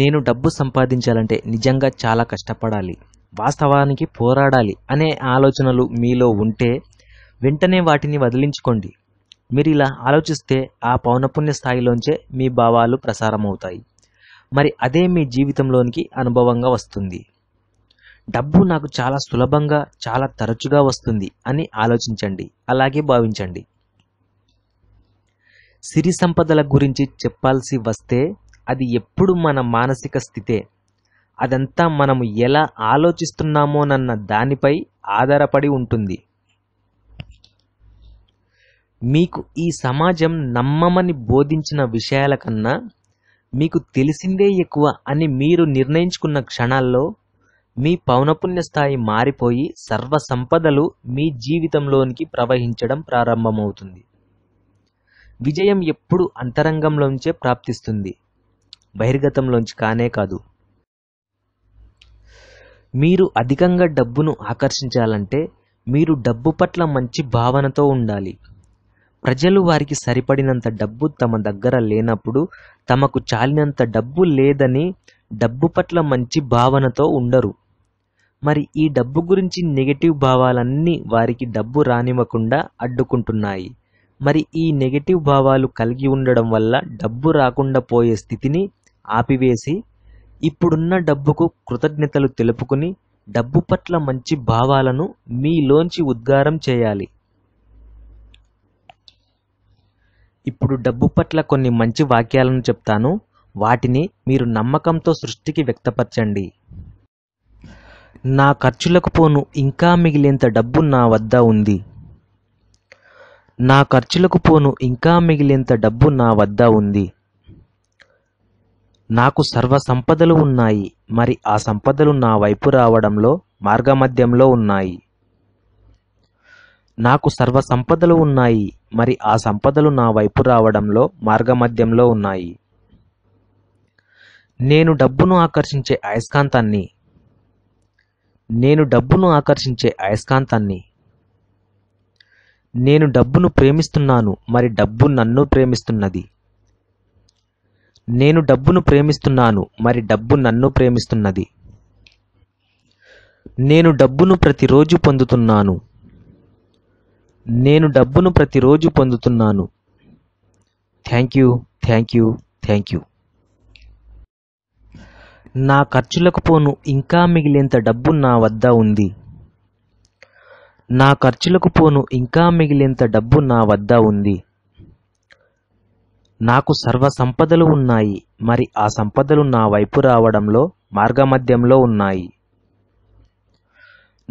నేను డబ్బు సంపాదించాలంటే నిజంగా చాలా కష్టపడాలి వాస్తవానికి పోరాడాలి అనే ఆలోచనలు మీలో ఉంటే వెంటనే వాటిని వదిలించుకోండి మీరు ఇలా ఆలోచిస్తే ఆ పౌనపుణ్య స్థాయిలోంచే మీ భావాలు ప్రసారమవుతాయి మరి అదే మీ జీవితంలోనికి అనుభవంగా వస్తుంది డబ్బు నాకు చాలా సులభంగా చాలా తరచుగా వస్తుంది అని ఆలోచించండి అలాగే భావించండి సిరి సంపదల గురించి చెప్పాల్సి వస్తే అది ఎప్పుడు మన మానసిక స్థితే అదంతా మనము ఎలా ఆలోచిస్తున్నామోనన్న దానిపై ఆధారపడి ఉంటుంది మీకు ఈ సమాజం నమ్మమని బోధించిన విషయాల కన్నా మీకు తెలిసిందే ఎక్కువ అని మీరు నిర్ణయించుకున్న క్షణాల్లో మీ పౌనపుణ్య స్థాయి మారిపోయి సర్వ సంపదలు మీ జీవితంలోనికి ప్రవహించడం ప్రారంభమవుతుంది విజయం ఎప్పుడు అంతరంగంలోంచే ప్రాప్తిస్తుంది బహిర్గతంలోంచి కానే కాదు మీరు అధికంగా డబ్బును ఆకర్షించాలంటే మీరు డబ్బు పట్ల మంచి భావనతో ఉండాలి ప్రజలు వారికి సరిపడినంత డబ్బు తమ దగ్గర లేనప్పుడు తమకు చాలినంత డబ్బు లేదని డబ్బు పట్ల మంచి భావనతో ఉండరు మరి ఈ డబ్బు గురించి నెగటివ్ భావాలన్నీ వారికి డబ్బు రానివ్వకుండా అడ్డుకుంటున్నాయి మరి ఈ నెగటివ్ భావాలు కలిగి ఉండడం వల్ల డబ్బు రాకుండా పోయే స్థితిని ఆపివేసి ఇప్పుడున్న డబ్బుకు కృతజ్ఞతలు తెలుపుకుని డబ్బు పట్ల మంచి భావాలను మీలోంచి ఉద్గారం చేయాలి ఇప్పుడు డబ్బు పట్ల కొన్ని మంచి వాక్యాలను చెప్తాను వాటిని మీరు నమ్మకంతో సృష్టికి వ్యక్తపరచండి నా ఖర్చులకు పోను ఇంకా మిగిలేంత డబ్బు నా వద్ద ఉంది నా ఖర్చులకు పోను ఇంకా మిగిలేంత డబ్బు నా వద్ద ఉంది నాకు సర్వ సంపదలు ఉన్నాయి మరి ఆ సంపదలు నా వైపు రావడంలో మార్గమధ్యంలో ఉన్నాయి నాకు సర్వ సంపదలు ఉన్నాయి మరి ఆ సంపదలు నా వైపు రావడంలో మార్గమధ్యంలో ఉన్నాయి నేను డబ్బును ఆకర్షించే అయస్కాంతాన్ని నేను డబ్బును ఆకర్షించే అయస్కాంతాన్ని నేను డబ్బును ప్రేమిస్తున్నాను మరి డబ్బు నన్ను ప్రేమిస్తున్నది నేను డబ్బును ప్రేమిస్తున్నాను మరి డబ్బు నన్ను ప్రేమిస్తున్నది నేను డబ్బును ప్రతిరోజు పొందుతున్నాను నేను డబ్బును ప్రతిరోజు పొందుతున్నాను thank you thank you thank you నా ఖర్చులకు పోను ఇంకా మిగిలేంత డబ్బు నా వద్ద ఉంది నా ఖర్చులకు పోను ఇంకా మిగిలేంత డబ్బు నా వద్ద ఉంది నాకు సర్వ సంపదలు ఉన్నాయి మరి ఆ సంపదలు నా వైపు రావడంలో మార్గమధ్యంలో ఉన్నాయి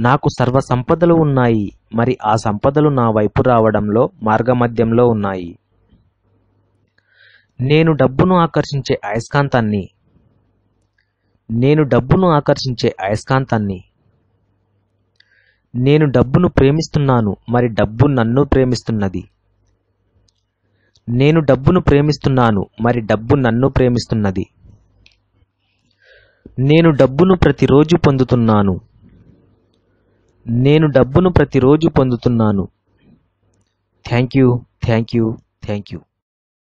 నాకు సర్వ సంపదలు ఉన్నాయి మరి ఆ సంపదలు నా వైపు రావడంలో మార్గమధ్యంలో ఉన్నాయి నేను డబ్బును ఆకర్షించే అయస్కాంతాన్ని నేను డబ్బును ఆకర్షించే అయస్కాంతాన్ని నేను డబ్బును ప్రేమిస్తున్నాను మరి డబ్బు నన్ను ప్రేమిస్తున్నది నేను డబ్బును ప్రేమిస్తున్నాను మరి డబ్బు నన్ను ప్రేమిస్తున్నది నేను డబ్బును ప్రతిరోజు పొందుతున్నాను నేను డబ్బును ప్రతిరోజు పొందుతున్నాను thank you thank you thank you